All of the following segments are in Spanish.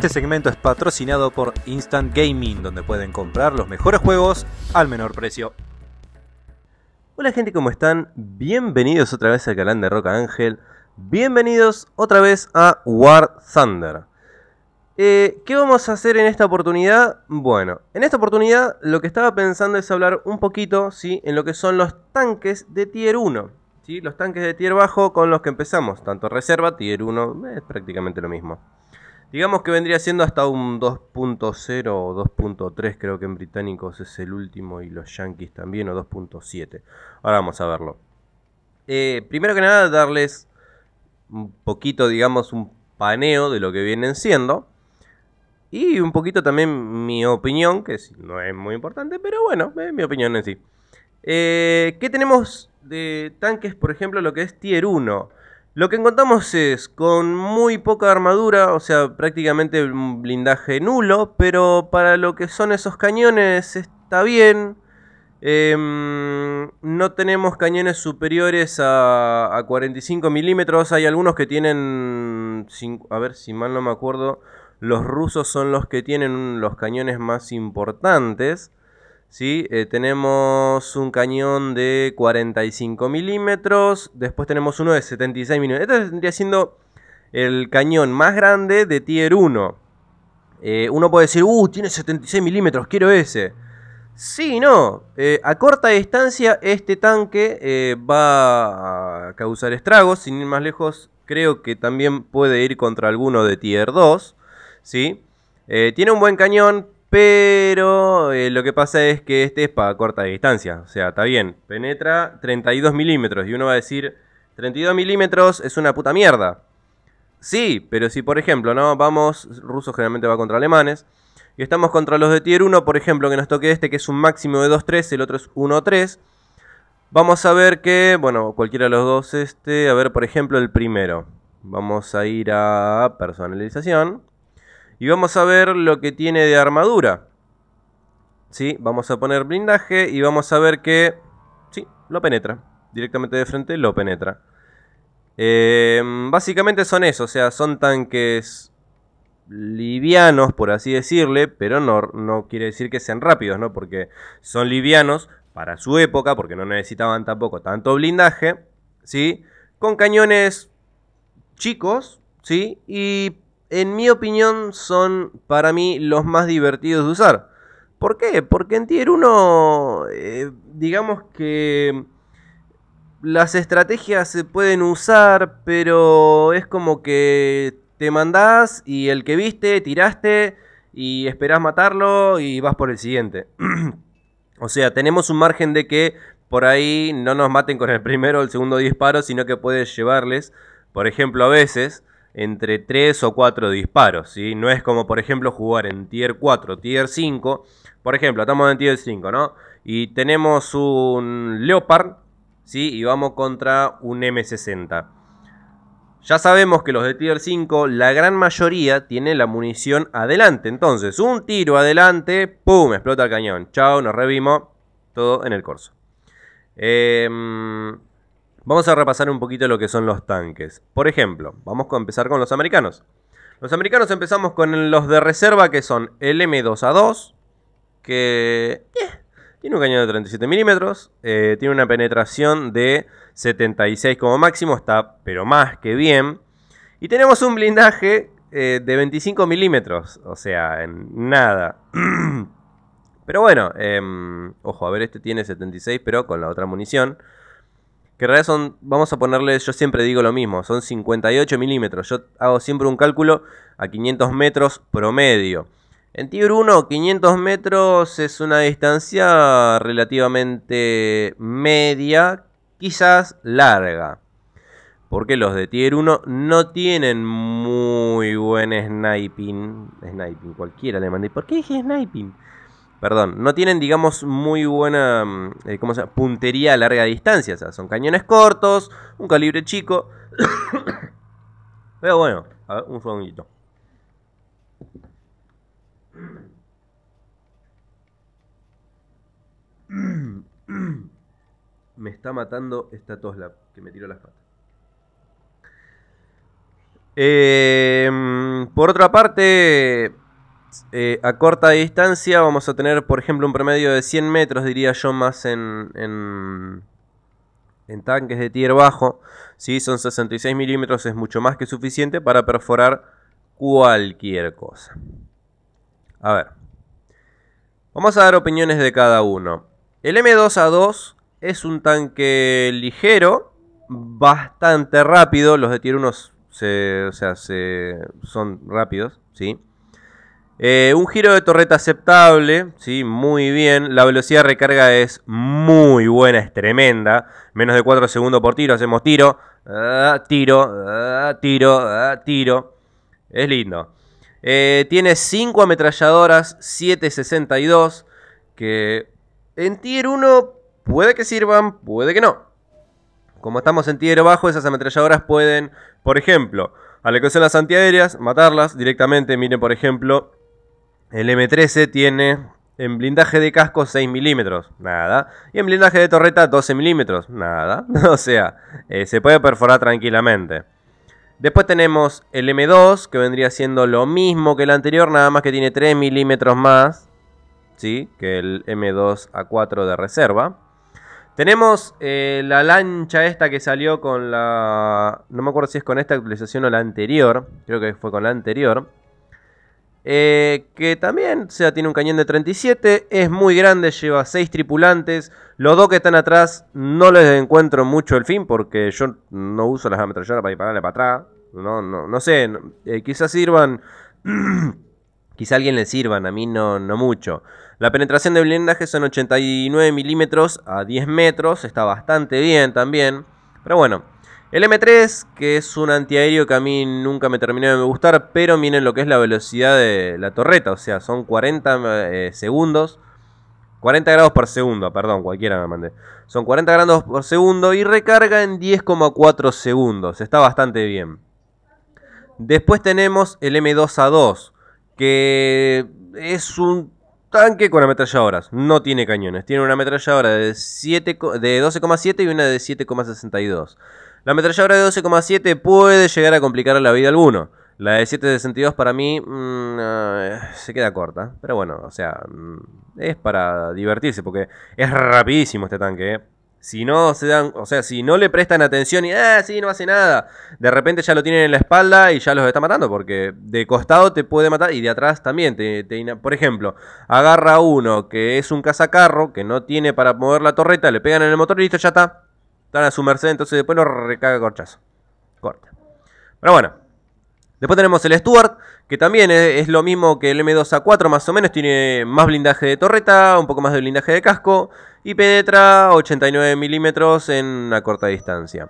Este segmento es patrocinado por Instant Gaming, donde pueden comprar los mejores juegos al menor precio. Hola gente, ¿cómo están? Bienvenidos otra vez al Galán de Roca Ángel. Bienvenidos otra vez a War Thunder. Eh, ¿Qué vamos a hacer en esta oportunidad? Bueno, en esta oportunidad lo que estaba pensando es hablar un poquito ¿sí? en lo que son los tanques de tier 1. ¿sí? Los tanques de tier bajo con los que empezamos, tanto reserva, tier 1, es prácticamente lo mismo. Digamos que vendría siendo hasta un 2.0 o 2.3, creo que en británicos es el último y los yankees también, o 2.7. Ahora vamos a verlo. Eh, primero que nada, darles un poquito, digamos, un paneo de lo que vienen siendo. Y un poquito también mi opinión, que no es muy importante, pero bueno, mi opinión en sí. Eh, ¿Qué tenemos de tanques, por ejemplo, lo que es Tier 1? Lo que encontramos es con muy poca armadura, o sea, prácticamente un blindaje nulo, pero para lo que son esos cañones está bien. Em, no tenemos cañones superiores a, a 45 milímetros. Hay algunos que tienen. A ver si mal no me acuerdo. Los rusos son los que tienen los cañones más importantes. ¿sí? Eh, tenemos un cañón de 45 milímetros, después tenemos uno de 76 milímetros. Este tendría siendo el cañón más grande de Tier 1. Eh, uno puede decir, uh, tiene 76 milímetros, quiero ese. Sí, no. Eh, a corta distancia este tanque va a causar estragos. Sin ir más lejos, creo que también puede ir contra alguno de Tier 2. ¿sí? tiene un buen cañón, pero eh, lo que pasa es que este es para corta distancia. O sea, está bien. Penetra 32 milímetros. Y uno va a decir, 32 milímetros es una puta mierda. Sí, pero si por ejemplo, ¿no? Vamos, rusos generalmente va contra alemanes. Y estamos contra los de tier 1, por ejemplo, que nos toque este, que es un máximo de 2-3, el otro es 1-3. Vamos a ver que, bueno, cualquiera de los dos, este, a ver, por ejemplo, el primero. Vamos a ir a personalización. Y vamos a ver lo que tiene de armadura. ¿Sí? Vamos a poner blindaje y vamos a ver que... Sí, lo penetra. Directamente de frente lo penetra. Eh, básicamente son eso, o sea, son tanques livianos, por así decirle, pero no, no quiere decir que sean rápidos, ¿no? Porque son livianos para su época, porque no necesitaban tampoco tanto blindaje, ¿sí? Con cañones chicos, ¿sí? Y en mi opinión, son para mí los más divertidos de usar. ¿Por qué? Porque en Tier 1, eh, digamos que las estrategias se pueden usar, pero es como que te mandás y el que viste, tiraste y esperás matarlo y vas por el siguiente. o sea, tenemos un margen de que por ahí no nos maten con el primero o el segundo disparo, sino que puedes llevarles, por ejemplo, a veces entre 3 o 4 disparos. ¿sí? No es como, por ejemplo, jugar en tier 4, tier 5. Por ejemplo, estamos en tier 5, ¿no? Y tenemos un Leopard, ¿sí? Y vamos contra un M60. Ya sabemos que los de tier 5, la gran mayoría tiene la munición adelante. Entonces, un tiro adelante, ¡pum! Explota el cañón. Chao, nos revimos. Todo en el corso. Eh, Vamos a repasar un poquito lo que son los tanques. Por ejemplo, vamos a empezar con los americanos. Los americanos empezamos con los de reserva que son el M2A2, que eh, tiene un cañón de 37 milímetros, eh, tiene una penetración de 76 como máximo, está pero más que bien. Y tenemos un blindaje eh, de 25 milímetros, o sea, en nada. Pero bueno, em, ojo, a ver, este tiene 76 pero con la otra munición. Que en realidad son, vamos a ponerle, yo siempre digo lo mismo, son 58 milímetros. Yo hago siempre un cálculo a 500 metros promedio. En Tier 1, 500 metros es una distancia relativamente media, quizás larga. Porque los de Tier 1 no tienen muy buen sniping. Sniping, cualquiera le mandé. ¿Por qué dije sniping? perdón, no tienen, digamos, muy buena mm, eh, ¿cómo se llama? puntería a larga distancia. O sea, son cañones cortos, un calibre chico. Pero bueno, a ver, un segundito. Me está matando esta tosla que me tiró las patas. Eh, mm, por otra parte, eh, a corta distancia vamos a tener, por ejemplo, un promedio de 100 metros, diría yo, más en, en, tanques de tier bajo. Si, Son 66 milímetros, es mucho más que suficiente para perforar cualquier cosa. A ver, vamos a dar opiniones de cada uno. El M2A2 es un tanque ligero, bastante rápido. Los de tier 1 se, o sea, se, son rápidos, ¿sí? Eh, un giro de torreta aceptable, sí, muy bien. La velocidad de recarga es muy buena, es tremenda. Menos de 4 segundos por tiro, hacemos tiro, ah, tiro, ah, tiro, ah, tiro. Es lindo. Eh, tiene 5 ametralladoras 762 que en tier 1 puede que sirvan, puede que no. Como estamos en tier bajo, esas ametralladoras pueden, por ejemplo, a la que las antiaéreas, matarlas directamente. Miren, por ejemplo, el M13 tiene en blindaje de casco 6 milímetros, nada. Y en blindaje de torreta 12 milímetros, nada. O sea, eh, se puede perforar tranquilamente. Después tenemos el M2, que vendría siendo lo mismo que el anterior, nada más que tiene 3 milímetros más. ¿Sí? Que el M2A4 de reserva. Tenemos eh, la lancha esta que salió con la... No me acuerdo si es con esta actualización o la anterior. Creo que fue con la anterior. Eh, que también, sea, tiene un cañón de 37, es muy grande, lleva 6 tripulantes. Los dos que están atrás no les encuentro mucho el fin porque yo no uso las ametralladoras para dispararle para atrás. No, no, no sé, eh, quizás sirvan, quizá a alguien le sirvan, a mí no, no mucho. La penetración de blindaje son 89 milímetros a 10 metros, está bastante bien también. Pero bueno, el M3, que es un antiaéreo que a mí nunca me terminó de gustar, pero miren lo que es la velocidad de la torreta, o sea, son 40 eh, segundos, 40 grados por segundo, perdón, cualquiera me mande. Son 40 grados por segundo y recarga en 10,4 segundos, está bastante bien. Después tenemos el M2A2, que es un tanque con ametralladoras, no tiene cañones, tiene una ametralladora de, de 12,7 y una de 7,62. La ametralladora de 12,7 puede llegar a complicar la vida a alguno. La de 7.62 para mí mm, ah, se queda corta. Pero bueno, o sea, mm, es para divertirse porque es rapidísimo este tanque. ¿eh? Si no se dan, o sea, si no le prestan atención y, ah, sí, no hace nada. De repente ya lo tienen en la espalda y ya los está matando porque de costado te puede matar y de atrás también. Te, por ejemplo, agarra uno que es un cazacarro que no tiene para mover la torreta, le pegan en el motor y listo, ya está están a su merced, entonces después lo recaga corchazo. Corta. Pero bueno. Después tenemos el Stuart, que también es, lo mismo que el M2A4 más o menos, tiene más blindaje de torreta, un poco más de blindaje de casco y penetra 89 milímetros en una corta distancia.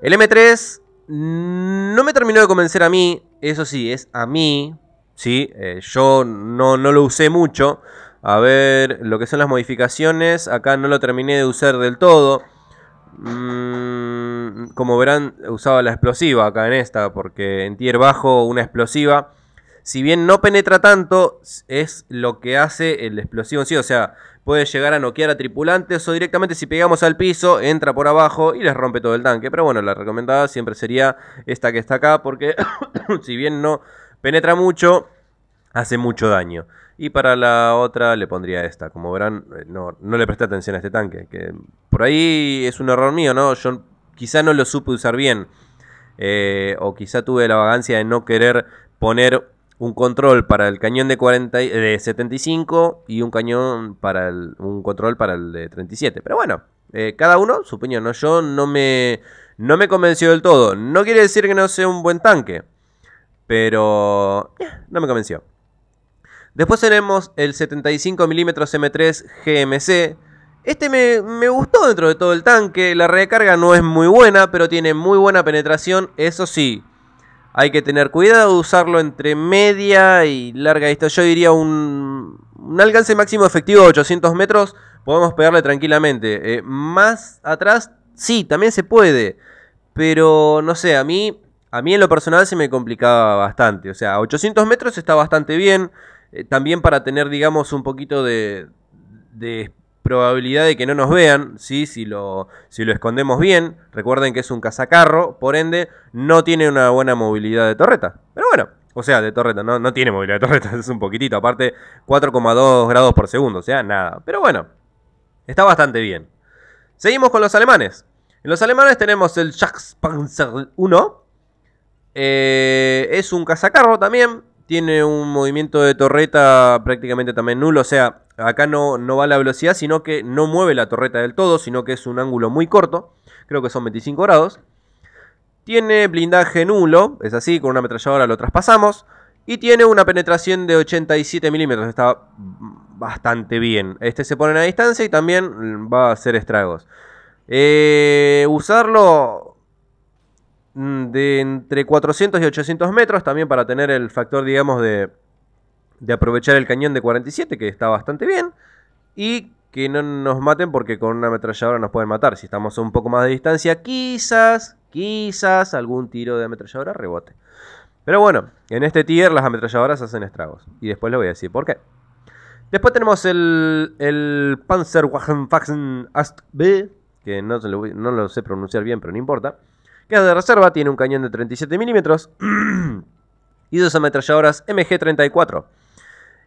El M3 no me terminó de convencer a mí, eso sí, es a mí, ¿sí? Eh, yo no, no lo usé mucho. A ver, lo que son las modificaciones, acá no lo terminé de usar del todo. Mm, como verán, usaba la explosiva acá en esta, porque en tier bajo una explosiva, si bien no penetra tanto, es lo que hace el explosivo en sí. O sea, puede llegar a noquear a tripulantes o directamente si pegamos al piso, entra por abajo y les rompe todo el tanque. Pero bueno, la recomendada siempre sería esta que está acá, porque si bien no penetra mucho, hace mucho daño. Y para la otra le pondría esta. Como verán, eh, no, no le presté atención a este tanque. Que por ahí es un error mío, ¿no? Yo quizá no lo supe usar bien. Eh, o quizá tuve la vagancia de no querer poner un control para el cañón de, 40, de 75 y un cañón para un control para el de 37. Pero bueno, eh, cada uno su opinión. ¿no? Yo no me, no me convenció del todo. No quiere decir que no sea un buen tanque. Pero no me convenció. Después tenemos el 75mm M3 GMC. Este me, gustó dentro de todo el tanque. La recarga no es muy buena, pero tiene muy buena penetración. Eso sí, hay que tener cuidado de usarlo entre media y larga distancia. Yo diría un, alcance máximo efectivo de 800 metros. Podemos pegarle tranquilamente. Eh, más atrás, sí, también se puede. Pero no sé, a mí, a mí en lo personal se me complicaba bastante. O sea, 800 metros está bastante bien. Eh, también para tener, digamos, un poquito de, probabilidad de que no nos vean, ¿sí? si, lo, si lo escondemos bien. Recuerden que es un cazacarro, por ende, no tiene una buena movilidad de torreta. Pero bueno, o sea, de torreta, no, no tiene movilidad de torreta, es un poquitito. Aparte, 4,2 grados por segundo, o sea, nada. Pero bueno, está bastante bien. Seguimos con los alemanes. En los alemanes tenemos el Jagdpanzer 1. Eh, es un cazacarro también, tiene un movimiento de torreta prácticamente también nulo, o sea, acá no, no va la velocidad, sino que no mueve la torreta del todo, sino que es un ángulo muy corto, creo que son 25 grados. Tiene blindaje nulo, es así, con una ametralladora lo traspasamos. Y tiene una penetración de 87 milímetros, está bastante bien. Este se pone a distancia y también va a hacer estragos. Eh, usarlo Mm, de entre 400 y 800 metros, también para tener el factor, digamos, de, aprovechar el cañón de 47, que está bastante bien, y que no nos maten porque con una ametralladora nos pueden matar. Si estamos a un poco más de distancia, quizás, quizás algún tiro de ametralladora rebote. Pero bueno, en este tier las ametralladoras hacen estragos, y después les voy a decir por qué. Después tenemos el, el Panzerwagenfaxen Ast B, que no, no lo sé pronunciar bien, pero no importa que es de reserva, tiene un cañón de 37 milímetros y dos ametralladoras MG-34.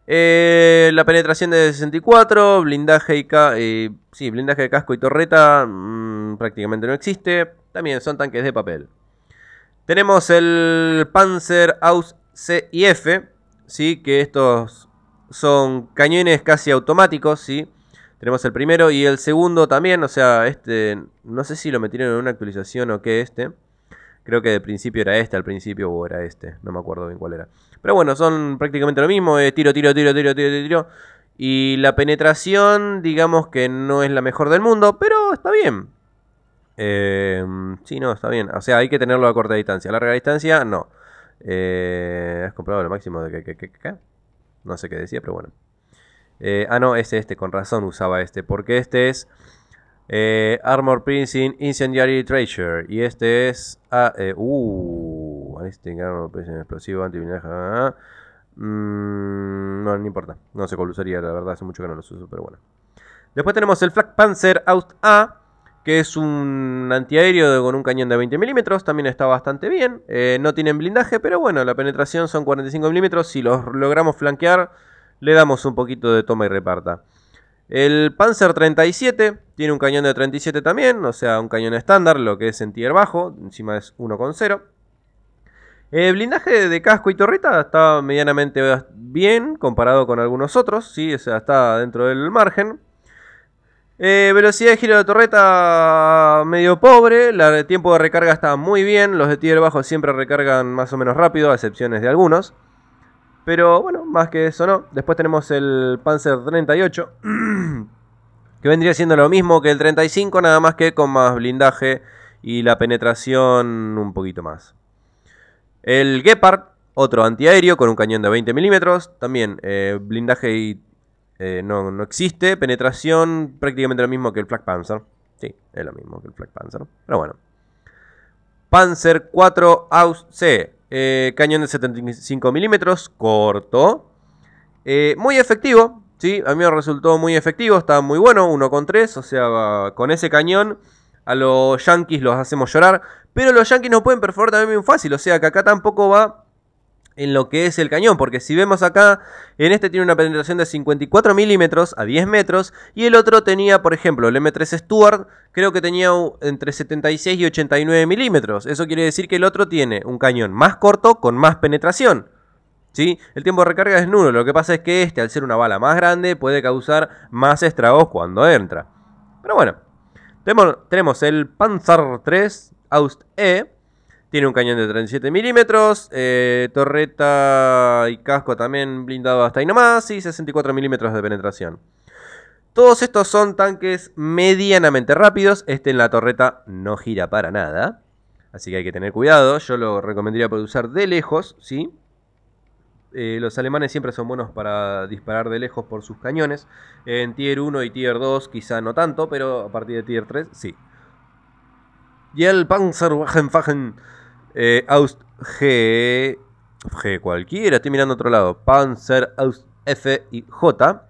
Eh, la penetración de 64, blindaje y, eh, blindaje de casco y torreta mm, prácticamente no existe. También son tanques de papel. Tenemos el Panzer Aus C F, ¿sí? que estos son cañones casi automáticos, ¿sí? Tenemos el primero y el segundo también, o sea, este, no sé si lo metieron en una actualización o qué este. Creo que de principio era este, al principio o era este, no me acuerdo bien cuál era. Pero bueno, son prácticamente lo mismo, eh, tiro, tiro, tiro, tiro, tiro, tiro. Y la penetración, digamos que no es la mejor del mundo, pero está bien. Eh, sí, no, está bien. O sea, hay que tenerlo a corta distancia. A larga distancia, no. Eh, ¿Has comprado lo máximo de que, que? No sé qué decía, pero bueno. Eh, ah, no, este, este, con razón usaba este, porque este es eh, Armor Piercing Incendiary Treasure. Y este es. Ah, eh, uh, este Armor Explosivo, antiblindaje ah, mm, no, no importa, no sé cuál usaría, la verdad, hace mucho que no los uso, pero bueno. Después tenemos el Flak Panzer Out A que es un antiaéreo con un cañón de 20 milímetros, también está bastante bien. Eh, no tienen blindaje, pero bueno, la penetración son 45 milímetros. Si los logramos flanquear, le damos un poquito de toma y reparta. El Panzer 37 tiene un cañón de 37 también, o sea, un cañón estándar, lo que es en tier bajo, encima es 1,0. El blindaje de casco y torreta está medianamente bien comparado con algunos otros, sí, o sea, está dentro del margen. Eh, velocidad de giro de torreta medio pobre, el tiempo de recarga está muy bien, los de tier bajo siempre recargan más o menos rápido, a excepciones de algunos. Pero bueno, más que eso no. Después tenemos el Panzer 38. que vendría siendo lo mismo que el 35, nada más que con más blindaje y la penetración un poquito más. El Gepard, otro antiaéreo con un cañón de 20 milímetros. También eh, blindaje y, eh, no, existe. Penetración prácticamente lo mismo que el Flag Panzer. Sí, es lo mismo que el Flag Panzer. Pero bueno. Panzer 4 AUS C. Eh, cañón de 75 milímetros, corto. Eh, muy efectivo, ¿sí? A mí me resultó muy efectivo, está muy bueno, con 1 3 O sea, con ese cañón a los yankees los hacemos llorar. Pero los yankees no pueden perforar también muy fácil, o sea que acá tampoco va en lo que es el cañón, porque si vemos acá, en este tiene una penetración de 54 milímetros a 10 metros, y el otro tenía, por ejemplo, el M3 Stuart, creo que tenía entre 76 y 89 milímetros. Eso quiere decir que el otro tiene un cañón más corto con más penetración. ¿Sí? El tiempo de recarga es nulo, lo que pasa es que este, al ser una bala más grande, puede causar más estragos cuando entra. Pero bueno, tenemos, tenemos el Panzer 3 Aust E, tiene un cañón de 37 milímetros, eh, torreta y casco también blindado hasta ahí nomás y 64 milímetros de penetración. Todos estos son tanques medianamente rápidos. Este en la torreta no gira para nada. Así que hay que tener cuidado. Yo lo recomendaría para usar de lejos, ¿sí? Eh, los alemanes siempre son buenos para disparar de lejos por sus cañones. En tier 1 y tier 2 quizá no tanto, pero a partir de tier 3 sí. Y el Panzerwagenfagen eh, aus G, G cualquiera, estoy mirando otro lado. Panzer Aust F y J.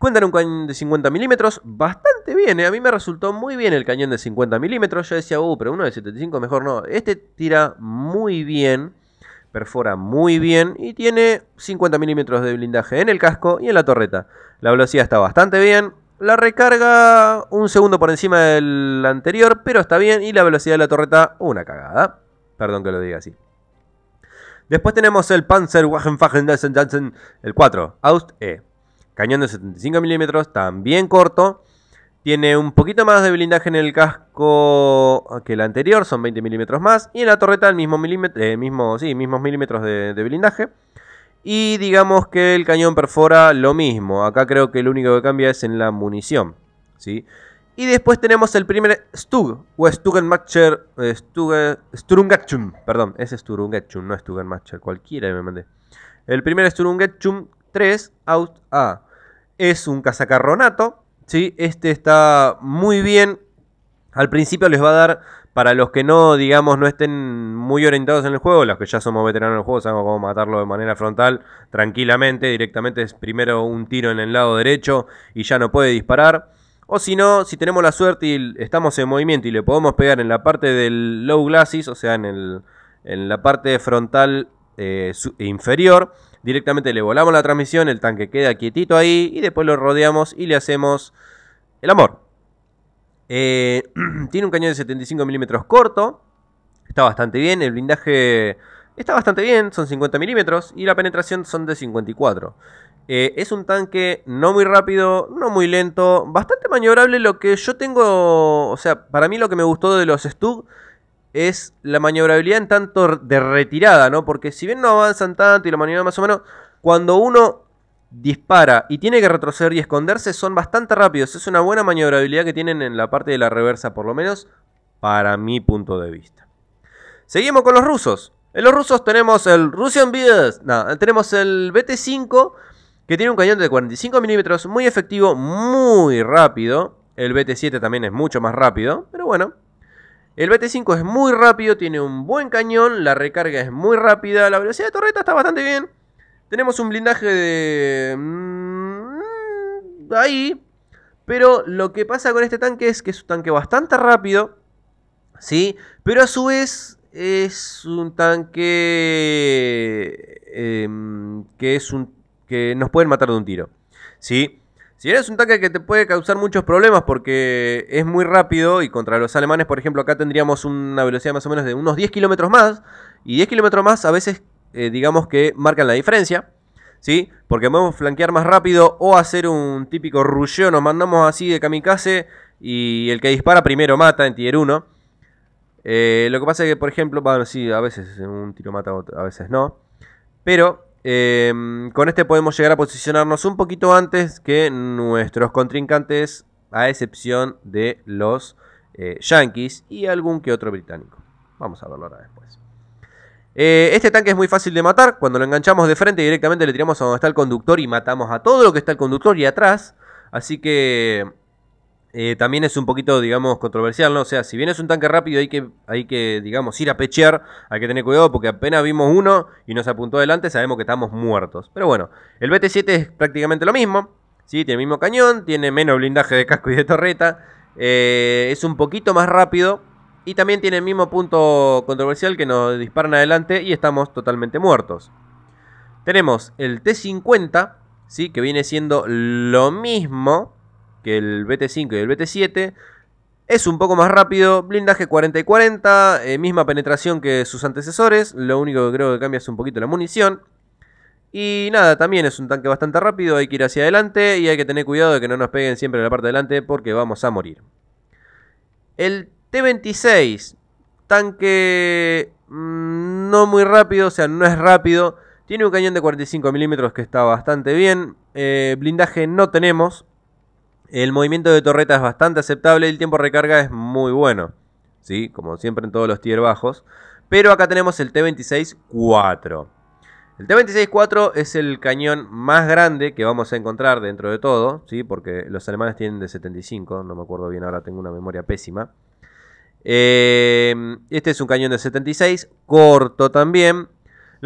Cuentan un cañón de 50 milímetros, bastante bien, eh. a mí me resultó muy bien el cañón de 50 milímetros, yo decía, uh, pero uno de 75 mejor no, este tira muy bien, perfora muy bien y tiene 50 milímetros de blindaje en el casco y en la torreta. La velocidad está bastante bien, la recarga un segundo por encima del anterior, pero está bien y la velocidad de la torreta una cagada. Perdón que lo diga así. Después tenemos el Panzer Janssen el 4, Aust E. Cañón de 75 milímetros, también corto. Tiene un poquito más de blindaje en el casco que el anterior, son 20 milímetros más. Y en la torreta el mismo milímetro, eh, mismo, sí, mismos milímetros de, de, blindaje. Y digamos que el cañón perfora lo mismo. Acá creo que lo único que cambia es en la munición. ¿sí? Y después tenemos el primer Stug, o Stugenmacher, eh, perdón, es Sturungachum, no Stugenmacher, cualquiera me mandé. El primer Sturungachum 3 Out A. Es un cazacarronato, ¿sí? Este está muy bien. Al principio les va a dar, para los que no, digamos, no estén muy orientados en el juego, los que ya somos veteranos del juego, sabemos cómo matarlo de manera frontal, tranquilamente, directamente es primero un tiro en el lado derecho y ya no puede disparar. O si no, si tenemos la suerte y estamos en movimiento y le podemos pegar en la parte del low glasses, o sea, en, la parte frontal eh, inferior, directamente le volamos la transmisión, el tanque queda quietito ahí y después lo rodeamos y le hacemos el amor. Eh, tiene un cañón de 75 milímetros corto, está bastante bien, el blindaje está bastante bien, son 50 milímetros y la penetración son de 54. Eh, es un tanque no muy rápido, no muy lento, bastante maniobrable. Lo que yo tengo, o sea, para mí lo que me gustó de los Stug es la maniobrabilidad en tanto de retirada, ¿no? Porque si bien no avanzan tanto y la maniobra más o menos, cuando uno dispara y tiene que retroceder y esconderse, son bastante rápidos. Es una buena maniobrabilidad que tienen en la parte de la reversa, por lo menos para mi punto de vista. Seguimos con los rusos. En los rusos tenemos el Russian Beast, no, tenemos el BT-5 que tiene un cañón de 45 milímetros, muy efectivo, muy rápido. El BT-7 también es mucho más rápido, pero bueno. El BT-5 es muy rápido, tiene un buen cañón, la recarga es muy rápida, la velocidad de torreta está bastante bien. Tenemos un blindaje de... Mm, ahí. Pero lo que pasa con este tanque es que es un tanque bastante rápido, ¿sí? Pero a su vez es un tanque em, que es un que nos pueden matar de un tiro. ¿Sí? Si eres un tanque que te puede causar muchos problemas porque es muy rápido y contra los alemanes, por ejemplo, acá tendríamos una velocidad más o menos de unos 10 kilómetros más. Y 10 kilómetros más a veces, eh, digamos que marcan la diferencia. ¿Sí? Porque podemos flanquear más rápido o hacer un típico rulleo. Nos mandamos así de kamikaze y el que dispara primero mata en tier 1. Eh, lo que pasa es que, por ejemplo, sí, a veces un tiro mata, a veces no. Pero Em, con este podemos llegar a posicionarnos un poquito antes que nuestros contrincantes, a excepción de los eh, Yankees y algún que otro británico. Vamos a verlo ahora después. Eh, este tanque es muy fácil de matar. Cuando lo enganchamos de frente directamente le tiramos a donde está el conductor y matamos a todo lo que está el conductor y atrás. Así que eh, también es un poquito, digamos, controversial, ¿no? O sea, si bien es un tanque rápido, hay que, hay que, digamos, ir a pechear, hay que tener cuidado porque apenas vimos uno y nos apuntó adelante, sabemos que estamos muertos. Pero bueno, el BT-7 es prácticamente lo mismo, ¿sí? Tiene el mismo cañón, tiene menos blindaje de casco y de torreta, eh, es un poquito más rápido y también tiene el mismo punto controversial que nos disparan adelante y estamos totalmente muertos. Tenemos el T-50, ¿sí? Que viene siendo lo mismo, que el BT5 y el BT7. Es un poco más rápido, blindaje 40-40, eh, misma penetración que sus antecesores, lo único que creo que cambia es un poquito la munición. Y nada, también es un tanque bastante rápido, hay que ir hacia adelante y hay que tener cuidado de que no nos peguen siempre en la parte de adelante porque vamos a morir. El T-26, tanque mm, no muy rápido, o sea, no es rápido. Tiene un cañón de 45 milímetros que está bastante bien. Eh, blindaje no tenemos, el movimiento de torreta es bastante aceptable y el tiempo de recarga es muy bueno. ¿sí? Como siempre en todos los tier bajos. Pero acá tenemos el T26-4. El T26-4 es el cañón más grande que vamos a encontrar dentro de todo, ¿sí? porque los alemanes tienen de 75, no me acuerdo bien ahora, tengo una memoria pésima. Eh, este es un cañón de 76, corto también,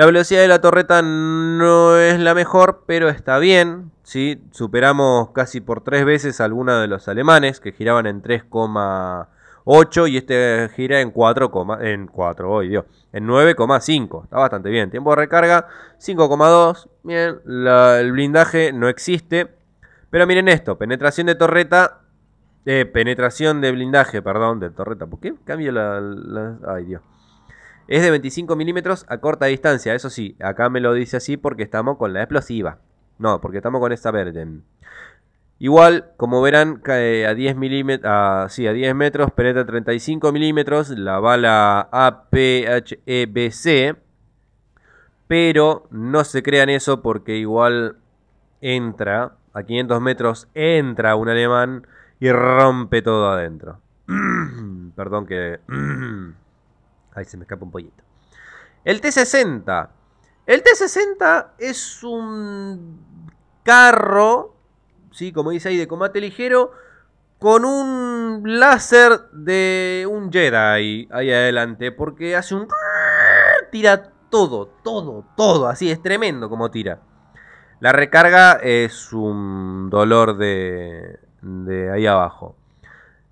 la velocidad de la torreta no es la mejor, pero está bien. ¿sí? Superamos casi por tres veces alguna de los alemanes que giraban en 3,8 y este gira en 4, en 4, Ay Dios, en 9,5. Está bastante bien. Tiempo de recarga 5,2. Bien, el blindaje no existe. Pero miren esto, penetración de torreta eh, penetración de blindaje, perdón, de torreta. ¿Por qué cambio la, Ay, Dios. Es de 25 milímetros a corta distancia, eso sí, acá me lo dice así porque estamos con la explosiva. No, porque estamos con esta verde. Igual, como verán, cae a 10, milímetros... sí, a 10 metros, penetra 35 milímetros, la bala APHEBC, pero no se crean eso porque igual entra, a 500 metros entra un alemán y rompe todo adentro. Perdón que... Ahí se me escapa un pollito. El T60. El T60 es un carro, ¿sí? como dice ahí, de combate ligero, con un láser de un Jedi ahí adelante, porque hace un... tira todo, todo, todo, así es tremendo como tira. La recarga es un dolor de, de ahí abajo.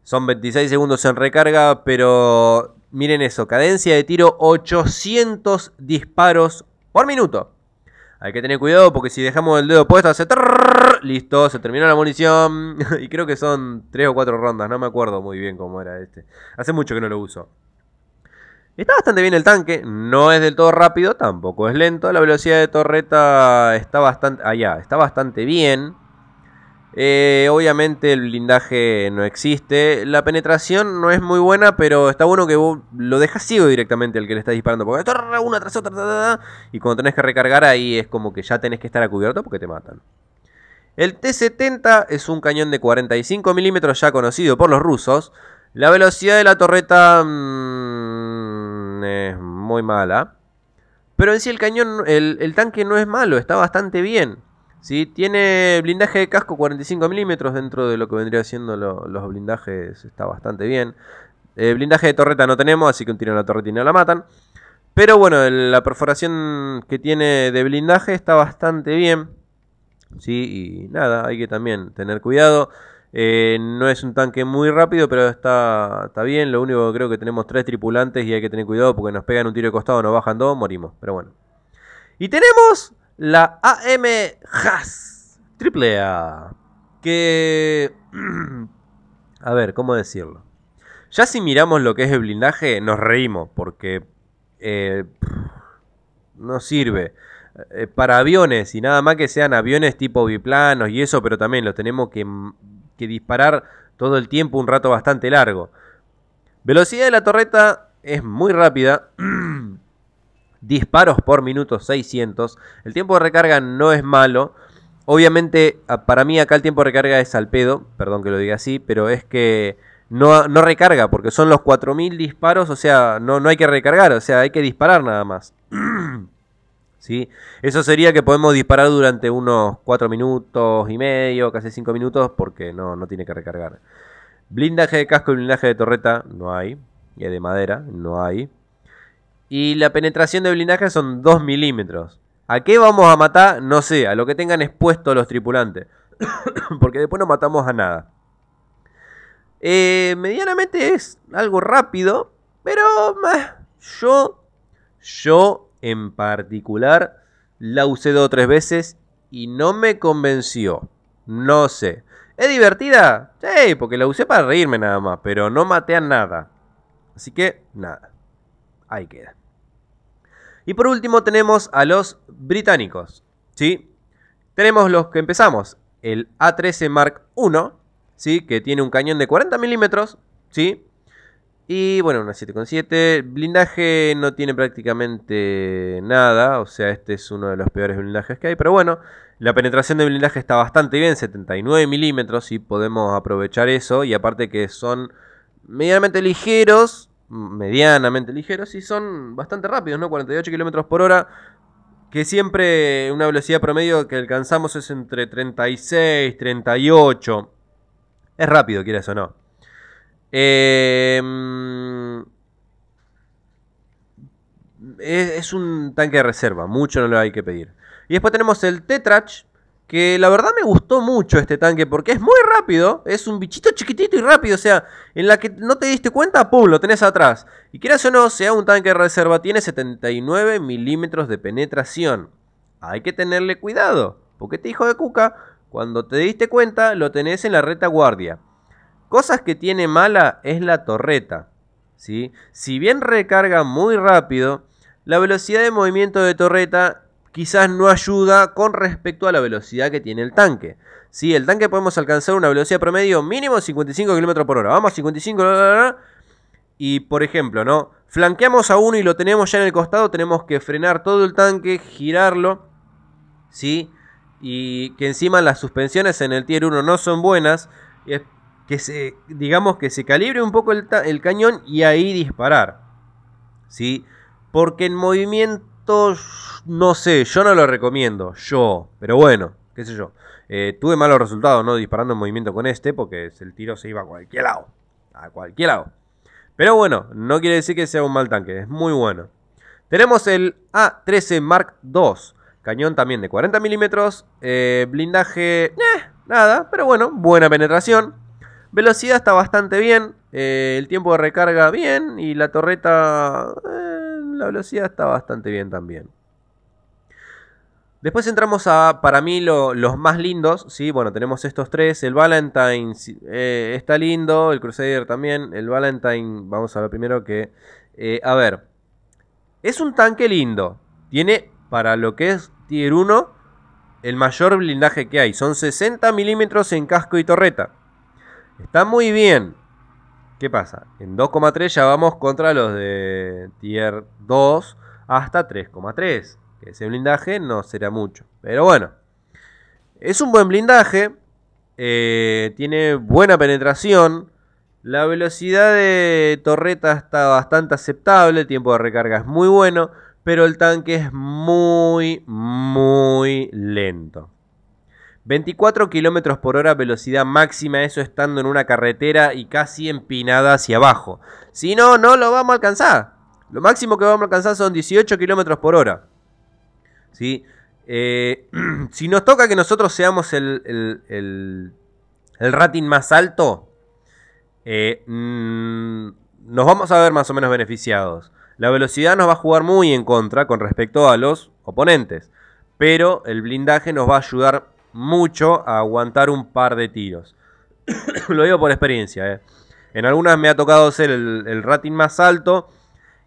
Son 26 segundos en recarga, pero Miren eso, cadencia de tiro 800 disparos por minuto. Hay que tener cuidado porque si dejamos el dedo puesto hace... listo, se terminó la munición. y creo que son 3 o 4 rondas, no me acuerdo muy bien cómo era este. Hace mucho que no lo uso. Está bastante bien el tanque, no es del todo rápido, tampoco es lento. La velocidad de torreta está bastante... Allá, ah, está bastante bien. Eh, obviamente el blindaje no existe. La penetración no es muy buena, pero está bueno que lo dejas ciego directamente al que le está disparando. Porque una tras otra. Y cuando tenés que recargar ahí es como que ya tenés que estar a cubierto porque te matan. El T-70 es un cañón de 45 milímetros ya conocido por los rusos. La velocidad de la torreta mm, es muy mala. Pero en sí el cañón, el, el tanque no es malo, está bastante bien. ¿sí? Tiene blindaje de casco 45 milímetros dentro de lo que vendría siendo los blindajes, está bastante bien. Eh, blindaje de torreta no tenemos, así que un tiro en la torreta y no la matan. Pero bueno, la perforación que tiene de blindaje está bastante bien. Sí, y nada, hay que también tener cuidado. Eh, no es un tanque muy rápido, pero está, está bien. Lo único que creo que tenemos tres tripulantes y hay que tener cuidado porque nos pegan un tiro de costado, nos bajan dos, morimos. Pero bueno. Y tenemos la AM Haas Triple A. Que... A ver, ¿cómo decirlo? Ya si miramos lo que es el blindaje, nos reímos, porque eh, no sirve. Eh, para aviones, y nada más que sean aviones tipo biplanos y eso, pero también lo tenemos que, mm, que disparar todo el tiempo un rato bastante largo. Velocidad de la torreta es muy rápida. disparos por minuto 600. El tiempo de recarga no es malo. Obviamente, para mí acá el tiempo de recarga es al pedo, perdón que lo diga así, pero es que no, no recarga, porque son los 4.000 disparos, o sea, no, no hay que recargar, o sea, hay que disparar nada más. ¿Sí? Eso sería que podemos disparar durante unos 4 minutos y medio, casi 5 minutos, porque no, no tiene que recargar. Blindaje de casco y blindaje de torreta no hay. Y de madera no hay. Y la penetración de blindaje son 2 milímetros. ¿A qué vamos a matar? No sé, a lo que tengan expuesto los tripulantes. Porque después no matamos a nada. Eh, medianamente es algo rápido, pero yo, yo en particular, la usé dos o tres veces y no me convenció. No sé. ¿Es divertida? Sí, porque la usé para reírme nada más, pero no maté a nada. Así que, nada. Ahí queda. Y por último tenemos a los británicos. ¿sí? Tenemos los que empezamos. El A13 Mark I, ¿sí? que tiene un cañón de 40 milímetros. ¿sí? Y bueno, una 7.7. Blindaje no tiene prácticamente nada. O sea, este es uno de los peores blindajes que hay. Pero bueno, la penetración de blindaje está bastante bien. 79 milímetros. Y podemos aprovechar eso. Y aparte que son medianamente ligeros medianamente ligeros y son bastante rápidos, ¿no? 48 kilómetros por hora, que siempre una velocidad promedio que alcanzamos es entre 36, 38. Es rápido, quieras o no. Em, es, un tanque de reserva, mucho no lo hay que pedir. Y después tenemos el Tetrach, que la verdad me gustó mucho este tanque porque es muy rápido, es un bichito chiquitito y rápido, o sea, en la que no te diste cuenta, ¡pum!, lo tenés atrás. Y quieras o no, sea un tanque de reserva, tiene 79 milímetros de penetración. Hay que tenerle cuidado, porque este hijo de cuca, cuando te diste cuenta, lo tenés en la retaguardia. Cosas que tiene mala es la torreta, ¿sí? Si bien recarga muy rápido, la velocidad de movimiento de torreta quizás no ayuda con respecto a la velocidad que tiene el tanque. Si el tanque podemos alcanzar una velocidad promedio mínimo 55 km por hora. Vamos 55 y por ejemplo, ¿no? Flanqueamos a uno y lo tenemos ya en el costado, tenemos que frenar todo el tanque, girarlo, ¿sí? Y que encima las suspensiones en el tier 1 no son buenas, que se, digamos que se calibre un poco el, el cañón y ahí disparar, ¿sí? Porque en movimiento no sé, yo no lo recomiendo, yo, pero bueno, qué sé yo. Eh, tuve malos resultados, ¿no? Disparando en movimiento con este, porque el tiro se iba a cualquier lado. A cualquier lado. Pero bueno, no quiere decir que sea un mal tanque, es muy bueno. Tenemos el A13 Mark II, cañón también de 40 milímetros, eh, blindaje, eh, nada, pero bueno, buena penetración. Velocidad está bastante bien, el tiempo de recarga bien y la torreta la velocidad está bastante bien también. Después entramos a, para mí, los más lindos, ¿sí? Bueno, tenemos estos tres, el Valentine eh, está lindo, el Crusader también, el Valentine, vamos a lo primero que... Eh, a ver, es un tanque lindo, tiene, para lo que es Tier 1, el mayor blindaje que hay, son 60 milímetros en casco y torreta. Está muy bien, ¿Qué pasa? En 2,3 ya vamos contra los de tier 2 hasta 3,3. Que ese blindaje no será mucho. Pero bueno. Es un buen blindaje. Eh, tiene buena penetración. La velocidad de torreta está bastante aceptable. El tiempo de recarga es muy bueno. Pero el tanque es muy, muy lento. 24 kilómetros por hora velocidad máxima, eso estando en una carretera y casi empinada hacia abajo. Si no, no lo vamos a alcanzar. Lo máximo que vamos a alcanzar son 18 kilómetros por hora. Eh, si nos toca que nosotros seamos el, el, rating más alto, eh, mm, nos vamos a ver más o menos beneficiados. La velocidad nos va a jugar muy en contra con respecto a los oponentes, pero el blindaje nos va a ayudar mucho a aguantar un par de tiros. Lo digo por experiencia. Eh. En algunas me ha tocado ser el, rating más alto.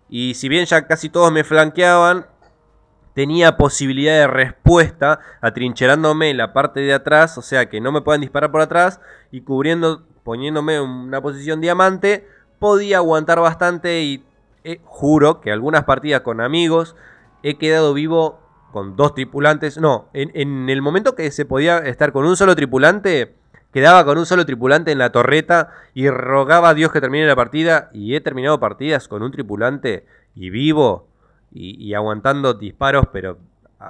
Y si bien ya casi todos me flanqueaban, tenía posibilidad de respuesta atrincherándome en la parte de atrás, o sea que no me pueden disparar por atrás y cubriendo, poniéndome en una posición diamante, podía aguantar bastante y eh, juro que algunas partidas con amigos he quedado vivo con dos tripulantes. No, en, el momento que se podía estar con un solo tripulante, quedaba con un solo tripulante en la torreta y rogaba a Dios que termine la partida. Y he terminado partidas con un tripulante y vivo y, aguantando disparos, pero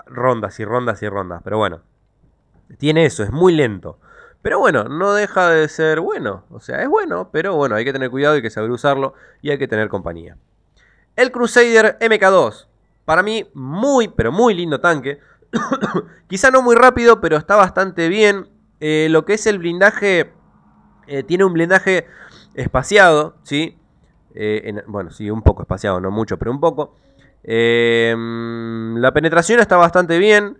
rondas y rondas y rondas. Pero bueno, tiene eso, es muy lento. Pero bueno, no deja de ser bueno. O sea, es bueno, pero bueno, hay que tener cuidado, hay que saber usarlo y hay que tener compañía. El Crusader MK2 para mí, muy, pero muy lindo tanque. Quizá no muy rápido, pero está bastante bien. Eh, lo que es el blindaje, eh, tiene un blindaje espaciado, ¿sí? Eh, bueno, sí, un poco espaciado, no mucho, pero un poco. la penetración está bastante bien.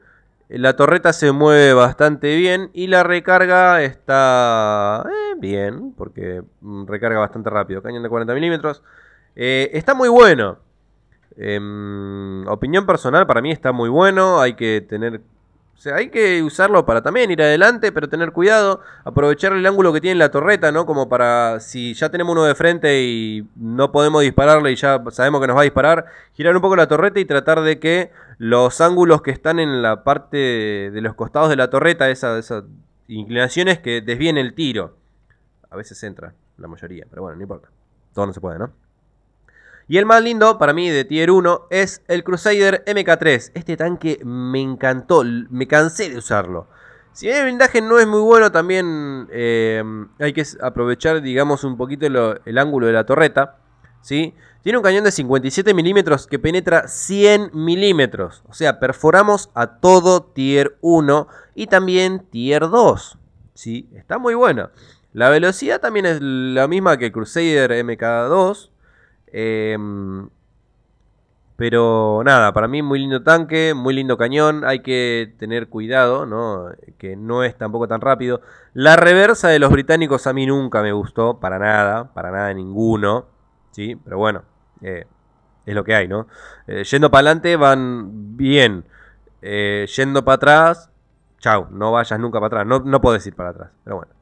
La torreta se mueve bastante bien y la recarga está bien, porque recarga bastante rápido. Cañón de 40 milímetros. está muy bueno. Em, opinión personal, para mí está muy bueno, hay que tener... O sea, hay que usarlo para también ir adelante, pero tener cuidado, aprovechar el ángulo que tiene la torreta, ¿no? Como para, si ya tenemos uno de frente y no podemos dispararle y ya sabemos que nos va a disparar, girar un poco la torreta y tratar de que los ángulos que están en la parte de los costados de la torreta, esas inclinaciones que desvíen el tiro. A veces entra, la mayoría, pero bueno, no importa. Todo no se puede, ¿no? Y el más lindo para mí de Tier 1 es el Crusader MK3. Este tanque me encantó, me cansé de usarlo. Si el blindaje no es muy bueno, también eh, hay que aprovechar, digamos, un poquito el ángulo de la torreta. ¿sí? Tiene un cañón de 57 milímetros que penetra 100 milímetros. O sea, perforamos a todo tier 1 y también tier 2. ¿sí? Está muy bueno. La velocidad también es la misma que el Crusader MK2. Em, pero nada, para mí muy lindo tanque, muy lindo cañón, hay que tener cuidado, ¿no? que no es tampoco tan rápido. La reversa de los británicos a mí nunca me gustó, para nada, para nada ninguno, ¿sí? Pero bueno, eh, es lo que hay, ¿no? Eh, yendo para adelante van bien, eh, yendo para atrás, chau, no vayas nunca para atrás, no, no puedes ir para atrás, pero bueno.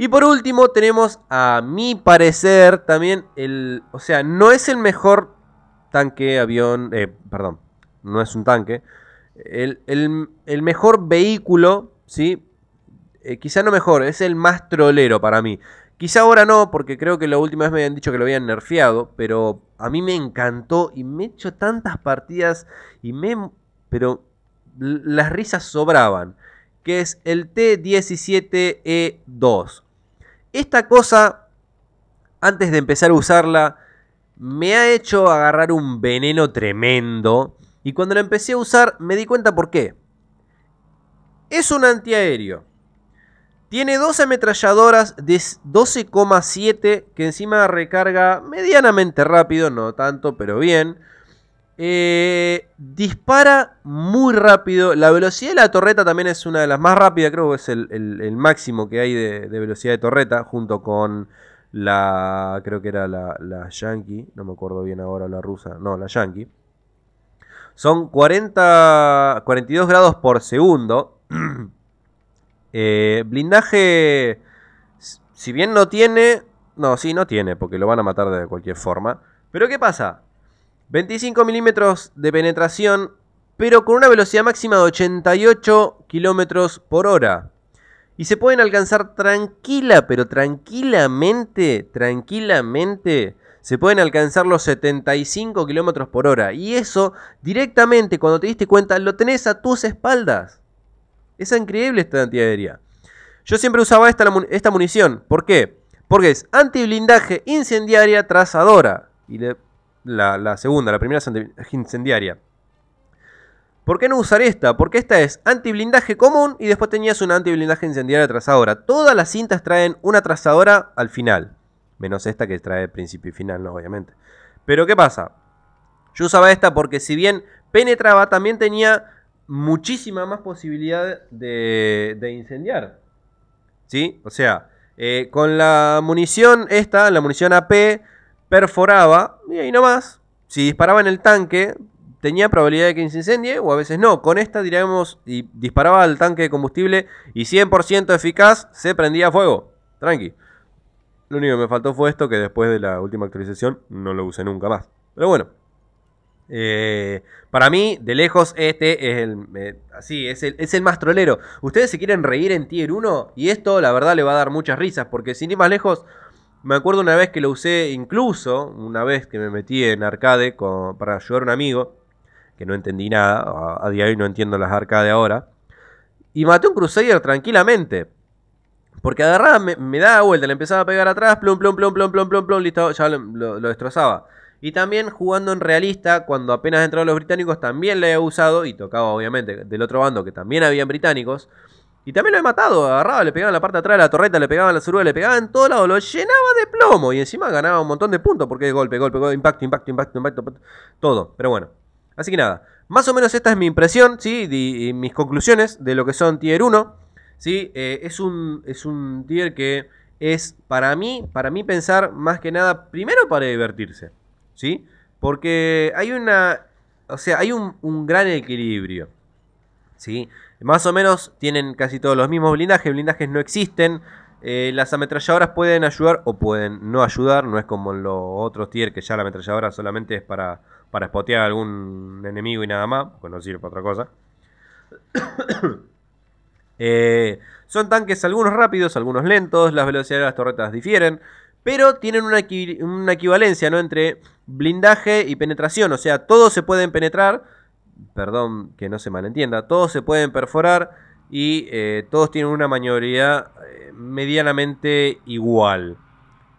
Y por último tenemos, a mi parecer, también el... O sea, no es el mejor tanque, avión... Eh, perdón, no es un tanque. El, mejor vehículo, ¿sí? Eh, quizá no mejor, es el más trolero para mí. Quizá ahora no, porque creo que la última vez me habían dicho que lo habían nerfeado, pero a mí me encantó y me he hecho tantas partidas y me... pero las risas sobraban, que es el T17E2. Esta cosa, antes de empezar a usarla, me ha hecho agarrar un veneno tremendo. Y cuando la empecé a usar, me di cuenta por qué. Es un antiaéreo. Tiene dos ametralladoras de 12,7 que encima recarga medianamente rápido, no tanto, pero bien. Eh, dispara muy rápido. La velocidad de la torreta también es una de las más rápidas. Creo que es el, máximo que hay de, velocidad de torreta. Junto con la. Creo que era la, Yankee. No me acuerdo bien ahora la rusa. No, la Yankee. Son 40, 42 grados por segundo. Eh, blindaje. Si bien no tiene. No, sí, no tiene. Porque lo van a matar de cualquier forma. Pero ¿qué pasa? 25 milímetros de penetración, pero con una velocidad máxima de 88 kilómetros por hora. Y se pueden alcanzar tranquila, pero tranquilamente, tranquilamente, se pueden alcanzar los 75 kilómetros por hora. Y eso directamente, cuando te diste cuenta, lo tenés a tus espaldas. Es increíble esta antiaérea. Yo siempre usaba esta, esta munición. ¿Por qué? Porque es antiblindaje, incendiaria, trazadora. Y le la, segunda, la primera es incendiaria. ¿Por qué no usar esta? Porque esta es antiblindaje común y después tenías una antiblindaje incendiaria trazadora. Todas las cintas traen una trazadora al final. Menos esta que trae principio y final, no, obviamente. Pero ¿qué pasa? Yo usaba esta porque si bien penetraba, también tenía muchísima más posibilidad de, incendiar. ¿Sí? O sea, eh, con la munición esta, la munición AP, perforaba y ahí nomás. Si disparaba en el tanque, tenía probabilidad de que se incendie o a veces no. Con esta, diríamos, y disparaba al tanque de combustible y 100% eficaz, se prendía fuego. Tranqui. Lo único que me faltó fue esto, que después de la última actualización no lo usé nunca más. Pero bueno. Eh, para mí, de lejos, este es el, así, es el, es el más trolero. Ustedes se quieren reír en Tier 1 y esto, la verdad, le va a dar muchas risas, porque sin ir más lejos, me acuerdo una vez que lo usé, incluso una vez que me metí en arcade para ayudar a un amigo, que no entendí nada, a, día de hoy no entiendo las arcades ahora, y maté un Crusader tranquilamente. Porque agarraba, me, me daba vuelta, le empezaba a pegar atrás, plum, plum, plum, plum, plum, plum, plum, listo, ya lo, destrozaba. Y también jugando en realista, cuando apenas entraron los británicos, también le había usado, y tocaba obviamente del otro bando que también había británicos. Y también lo he matado, agarraba, le pegaban la parte de atrás de la torreta, le pegaban la suruga, le pegaban en todos lados, lo llenaba de plomo y encima ganaba un montón de puntos porque golpe, golpe, golpe, impacto, impacto, impacto, impacto, todo. Pero bueno, así que nada, más o menos esta es mi impresión, ¿sí? Y, mis conclusiones de lo que son tier 1, ¿sí? Eh, es, un, es un tier que es para mí, para mí pensar más que nada, primero para divertirse, ¿sí? Porque hay una, o sea, hay un, gran equilibrio, ¿sí? sí más o menos tienen casi todos los mismos blindajes, blindajes no existen. Eh, las ametralladoras pueden ayudar o pueden no ayudar, no es como en los otros tier que ya la ametralladora solamente es para, para spotear a algún enemigo y nada más, pues no sirve para otra cosa. Eh, son tanques algunos rápidos, algunos lentos, las velocidades de las torretas difieren, pero tienen una, una equivalencia ¿no? entre blindaje y penetración, o sea, todos se pueden penetrar perdón que no se malentienda, todos se pueden perforar y eh, todos tienen una mayoría eh, medianamente igual.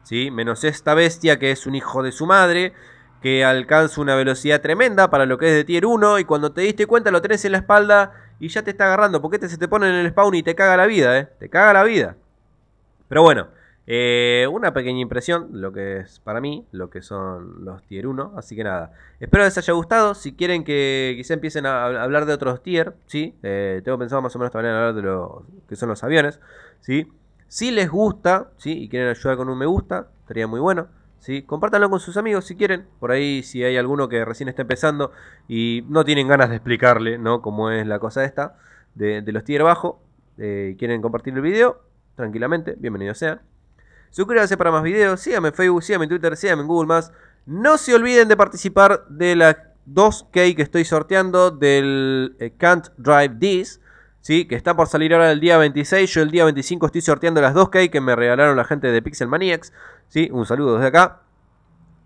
¿sí? Menos esta bestia que es un hijo de su madre, que alcanza una velocidad tremenda para lo que es de tier 1 y cuando te diste cuenta lo tenés en la espalda y ya te está agarrando, porque este se te pone en el spawn y te caga la vida, ¿eh? te caga la vida. Pero bueno, eh, una pequeña impresión, lo que es para mí, lo que son los tier 1. Así que nada, espero les haya gustado. Si quieren que quizá empiecen a hablar de otros tier, ¿sí? Eh, tengo pensado más o menos también hablar de lo que son los aviones, Si les gusta, ¿sí? Y quieren ayudar con un me gusta, estaría muy bueno. ¿Sí? Compártanlo con sus amigos si quieren. Por ahí, si hay alguno que recién está empezando y no tienen ganas de explicarle ¿no? cómo es la cosa esta de, los tier bajo, eh, quieren compartir el video, tranquilamente, bienvenidos sean. Suscríbanse para más videos, síganme en Facebook, síganme en Twitter, síganme en Google+. No se olviden de participar de la 2K que estoy sorteando del eh, Can't Drive This. ¿sí? Que está por salir ahora el día 26. Yo el día 25 estoy sorteando las 2K que me regalaron la gente de Pixel Maniacs. ¿sí? Un saludo desde acá.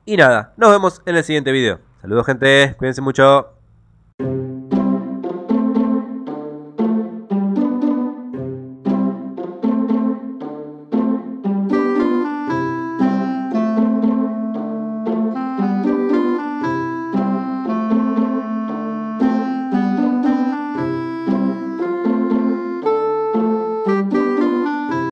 Y nada, nos vemos en el siguiente video. Saludos gente, cuídense mucho.